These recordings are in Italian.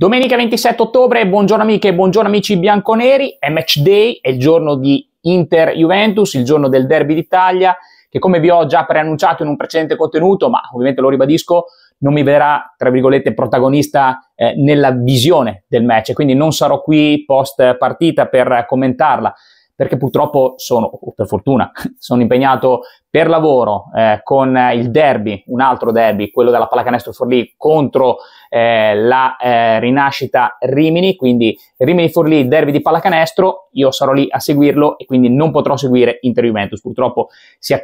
Domenica 27 ottobre, buongiorno amiche, e buongiorno amici bianconeri, è match day, è il giorno di Inter-Juventus, il giorno del derby d'Italia, che come vi ho già preannunciato in un precedente contenuto, ma ovviamente lo ribadisco, non mi verrà, tra virgolette, protagonista eh, nella visione del match, quindi non sarò qui post partita per commentarla perché purtroppo sono, o per fortuna, sono impegnato per lavoro eh, con il derby, un altro derby, quello della Pallacanestro Forlì contro eh, la eh, rinascita Rimini, quindi Rimini Forlì, derby di pallacanestro, io sarò lì a seguirlo e quindi non potrò seguire Inter Juventus. Purtroppo si,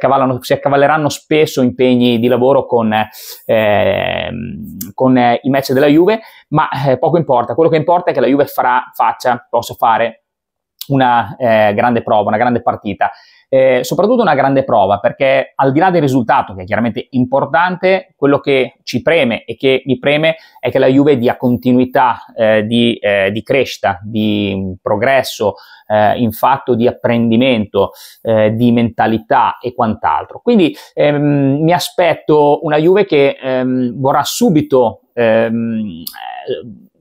si accavalleranno spesso impegni di lavoro con, ehm, con eh, i match della Juve, ma eh, poco importa, quello che importa è che la Juve farà, faccia, possa fare una eh, grande prova, una grande partita. Eh, soprattutto una grande prova perché al di là del risultato che è chiaramente importante, quello che ci preme e che mi preme è che la Juve dia continuità eh, di, eh, di, crescita, di progresso eh, in fatto di apprendimento, eh, di mentalità e quant'altro. Quindi ehm, mi aspetto una Juve che ehm, vorrà subito ehm,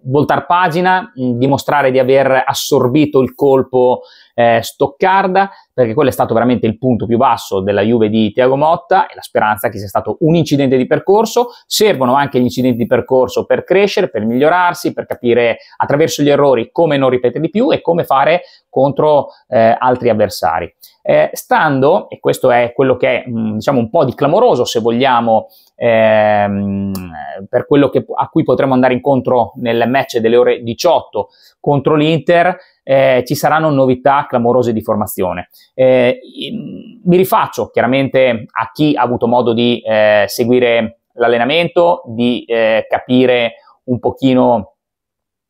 voltare pagina, mh, mm, dimostrare di aver assorbito il colpo eh, Stoccarda, perché quello è stato veramente il punto più basso della Juve di Tiago Motta e la speranza che sia stato un incidente di percorso. Servono anche gli incidenti di percorso per crescere, per migliorarsi, per capire attraverso gli errori come non ripetere di più e come fare contro eh, altri avversari eh, stando, e questo è quello che è mm, diciamo un po' di clamoroso se vogliamo, ehm, per quello che, a cui potremo andare incontro nel match delle ore 18 contro l'Inter, eh, ci saranno novità clamorose di formazione. Eh, mi rifaccio chiaramente a chi ha avuto modo di eh, seguire l'allenamento, di eh, capire un pochino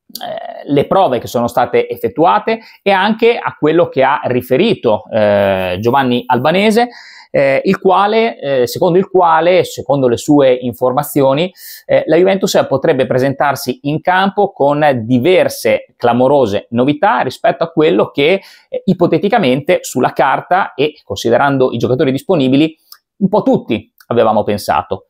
eh, le prove che sono state effettuate e anche a quello che ha riferito eh, Giovanni Albanese, eh, il quale, eh, secondo il quale, secondo le sue informazioni, eh, la Juventus potrebbe presentarsi in campo con diverse clamorose novità rispetto a quello che eh, ipoteticamente sulla carta e considerando i giocatori disponibili, un po' tutti avevamo pensato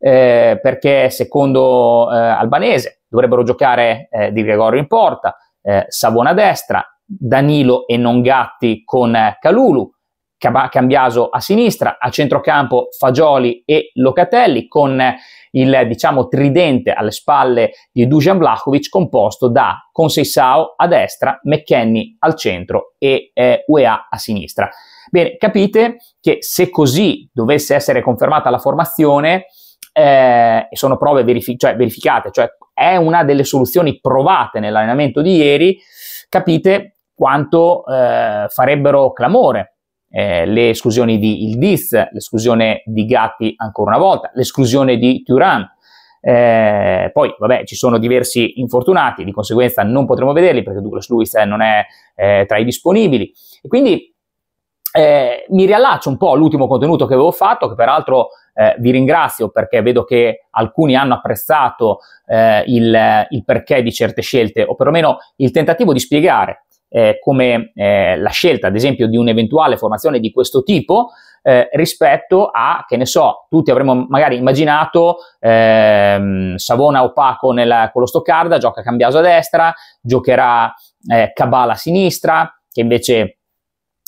eh, perché secondo eh, Albanese dovrebbero giocare eh, Di Gregorio in porta, eh, Savona a destra, Danilo e Nongatti con Calulu, eh, Cambiaso a sinistra, a centrocampo Fagioli e Locatelli con eh, il diciamo tridente alle spalle di Dujan Vlahovic composto da Conseisao a destra, McKenny al centro e eh, UEA a sinistra. Bene, capite che se così dovesse essere confermata la formazione, eh, e sono prove verifi- cioè verificate, cioè è una delle soluzioni provate nell'allenamento di ieri, capite quanto eh, farebbero clamore eh, le esclusioni di Ildiz, l'esclusione di Gatti ancora una volta, l'esclusione di Turan. Eh, poi, vabbè, ci sono diversi infortunati, di conseguenza non potremo vederli perché Douglas Lewis eh, non è eh, tra i disponibili. E quindi eh, mi riallaccio un po' all'ultimo contenuto che avevo fatto, che peraltro eh, vi ringrazio perché vedo che alcuni hanno apprezzato eh, il, il, perché di certe scelte, o perlomeno il tentativo di spiegare eh, come eh, la scelta, ad esempio, di un'eventuale formazione di questo tipo eh, rispetto a, che ne so, tutti avremmo magari immaginato ehm, Savona opaco nel, con lo Stoccarda, gioca Cambiaso a destra, giocherà Cabala a sinistra, che invece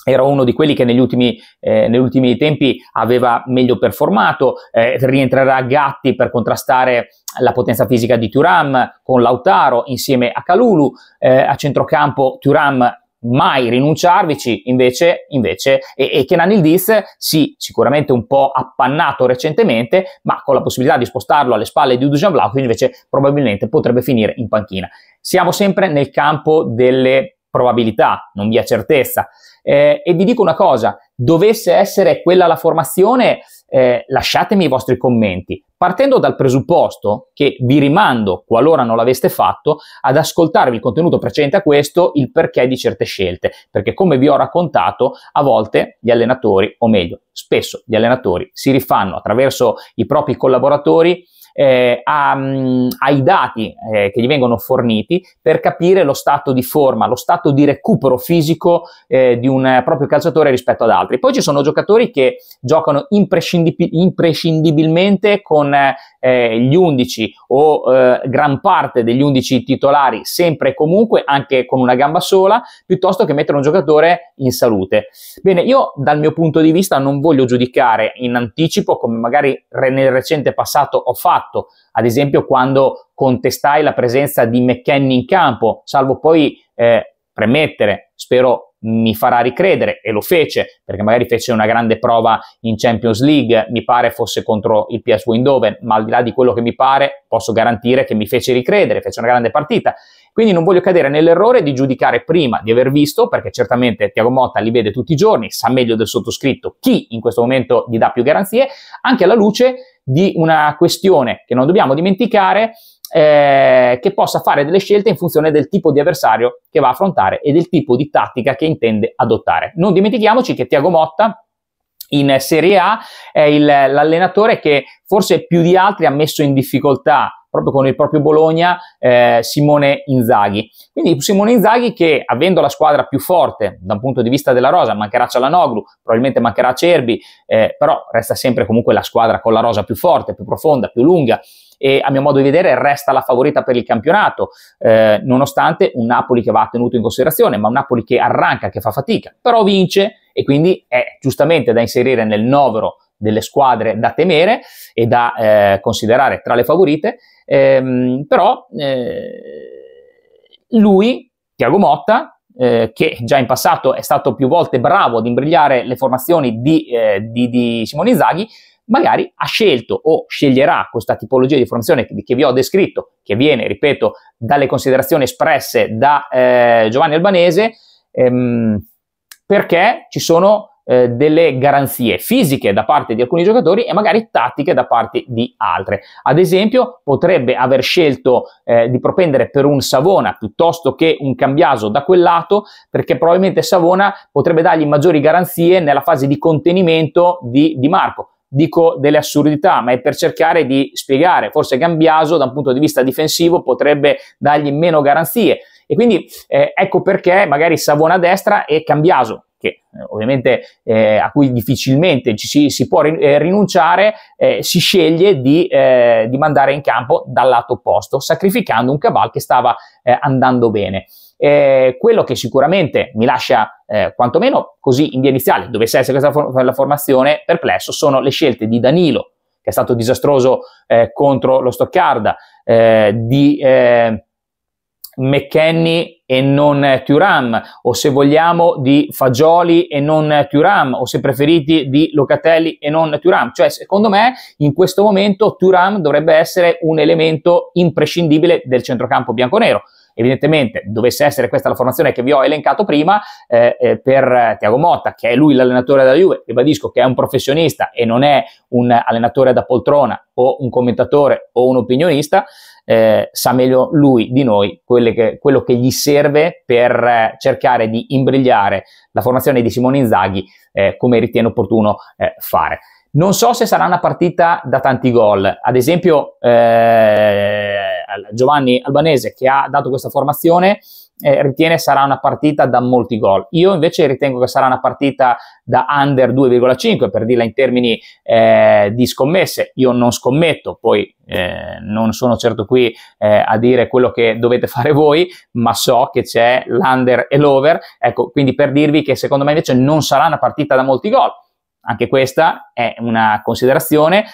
era uno di quelli che negli ultimi, eh, negli ultimi tempi aveva meglio performato, eh, rientrerà Gatti per contrastare la potenza fisica di Turam con Lautaro insieme a Calulu, eh, a centrocampo Turam mai rinunciarvici invece, invece e, e Kenan Ildiz sì sicuramente un po' appannato recentemente ma con la possibilità di spostarlo alle spalle di Udujan Vlaovic invece probabilmente potrebbe finire in panchina siamo sempre nel campo delle probabilità non vi è certezza eh, e vi dico una cosa, dovesse essere quella la formazione, eh, lasciatemi i vostri commenti, partendo dal presupposto che vi rimando, qualora non l'aveste fatto, ad ascoltarvi il contenuto precedente a questo, il perché di certe scelte, perché come vi ho raccontato, a volte gli allenatori, o meglio, spesso gli allenatori si rifanno attraverso i propri collaboratori eh, a, mm, ai dati eh, che gli vengono forniti per capire lo stato di forma, lo stato di recupero fisico eh, di un proprio calciatore rispetto ad altri. Poi ci sono giocatori che giocano imprescindib- imprescindibilmente con eh, gli 11 o eh, gran parte degli 11 titolari sempre e comunque anche con una gamba sola, piuttosto che mettere un giocatore in salute. Bene, io dal mio punto di vista non voglio giudicare in anticipo come magari nel recente passato ho fatto fatto, ad esempio quando contestai la presenza di McKenny in campo, salvo poi eh, premettere, spero mi farà ricredere e lo fece perché magari fece una grande prova in Champions League, mi pare fosse contro il PS Eindhoven, ma al di là di quello che mi pare posso garantire che mi fece ricredere, fece una grande partita quindi non voglio cadere nell'errore di giudicare prima di aver visto, perché certamente Tiago Motta li vede tutti i giorni, sa meglio del sottoscritto chi in questo momento gli dà più garanzie, anche alla luce di una questione che non dobbiamo dimenticare, eh, che possa fare delle scelte in funzione del tipo di avversario che va a affrontare e del tipo di tattica che intende adottare. Non dimentichiamoci che Tiago Motta in Serie A è il, l'allenatore che forse più di altri ha messo in difficoltà proprio con il proprio Bologna, eh, Simone Inzaghi. Quindi Simone Inzaghi che, avendo la squadra più forte da un punto di vista della rosa, mancherà Cialanoglu, probabilmente mancherà Cerbi, eh, però resta sempre comunque la squadra con la rosa più forte, più profonda, più lunga e a mio modo di vedere resta la favorita per il campionato, eh, nonostante un Napoli che va tenuto in considerazione, ma un Napoli che arranca, che fa fatica, però vince e quindi è giustamente da inserire nel novero delle squadre da temere e da eh, considerare tra le favorite, ehm, però eh, lui, Tiago Motta, eh, che già in passato è stato più volte bravo ad imbrigliare le formazioni di, eh, di, di Simone Zaghi, magari ha scelto o sceglierà questa tipologia di formazione che, che vi ho descritto, che viene, ripeto, dalle considerazioni espresse da eh, Giovanni Albanese, ehm, perché ci sono eh, delle garanzie fisiche da parte di alcuni giocatori e magari tattiche da parte di altre. Ad esempio, potrebbe aver scelto eh, di propendere per un Savona piuttosto che un Cambiaso da quel lato, perché probabilmente Savona potrebbe dargli maggiori garanzie nella fase di contenimento di, di Marco dico delle assurdità, ma è per cercare di spiegare. Forse Gambiaso, da un punto di vista difensivo, potrebbe dargli meno garanzie. E quindi eh, ecco perché magari Savona a destra e Cambiaso che eh, ovviamente eh, a cui difficilmente ci si, si può eh, rinunciare, eh, si sceglie di, eh, di, mandare in campo dal lato opposto, sacrificando un Cabal che stava eh, andando bene. quello che sicuramente mi lascia, quantomeno così in via iniziale, dovesse essere questa for- la formazione, perplesso, sono le scelte di Danilo, che è stato disastroso contro lo Stoccarda, di eh, McKenny e non Turam, o se vogliamo di Fagioli e non Turam, o se preferiti di Locatelli e non Turam. Cioè, secondo me, in questo momento Turam dovrebbe essere un elemento imprescindibile del centrocampo bianconero evidentemente dovesse essere questa la formazione che vi ho elencato prima eh, eh, per Tiago Motta, che è lui l'allenatore della Juve, ribadisco che è un professionista e non è un allenatore da poltrona o un commentatore o un opinionista, eh, sa meglio lui di noi che, quello che gli serve per eh, cercare di imbrigliare la formazione di Simone Inzaghi eh, come ritiene opportuno eh, fare. Non so se sarà una partita da tanti gol, ad esempio eh, Giovanni Albanese che ha dato questa formazione eh, ritiene sarà una partita da molti gol. Io invece ritengo che sarà una partita da under 2,5 per dirla in termini eh, di scommesse. Io non scommetto, poi eh, non sono certo qui eh, a dire quello che dovete fare voi, ma so che c'è l'under e l'over. Ecco, quindi per dirvi che secondo me invece non sarà una partita da molti gol. Anche questa è una considerazione,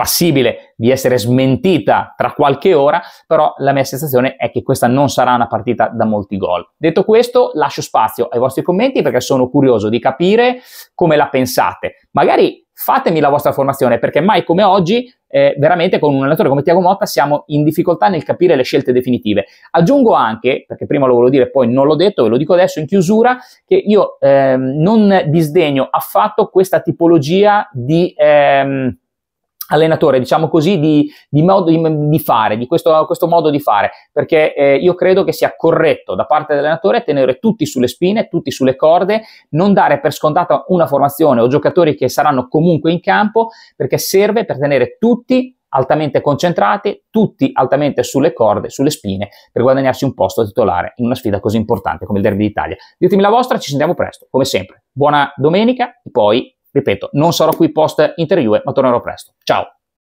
passibile di essere smentita tra qualche ora, però la mia sensazione è che questa non sarà una partita da molti gol. Detto questo, lascio spazio ai vostri commenti perché sono curioso di capire come la pensate. Magari fatemi la vostra formazione perché mai come oggi eh, veramente con un allenatore come Tiago Motta siamo in difficoltà nel capire le scelte definitive. Aggiungo anche, perché prima lo volevo dire poi non l'ho detto, ve lo dico adesso in chiusura, che io ehm, non disdegno affatto questa tipologia di... Ehm, allenatore, diciamo così, di, di modo di, di, fare, di questo, questo, modo di fare, perché eh, io credo che sia corretto da parte dell'allenatore tenere tutti sulle spine, tutti sulle corde, non dare per scontata una formazione o giocatori che saranno comunque in campo, perché serve per tenere tutti altamente concentrati, tutti altamente sulle corde, sulle spine, per guadagnarsi un posto titolare in una sfida così importante come il Derby d'Italia. Ditemi la vostra, ci sentiamo presto, come sempre. Buona domenica e poi Ripeto, non sarò qui post interview, ma tornerò presto. Ciao!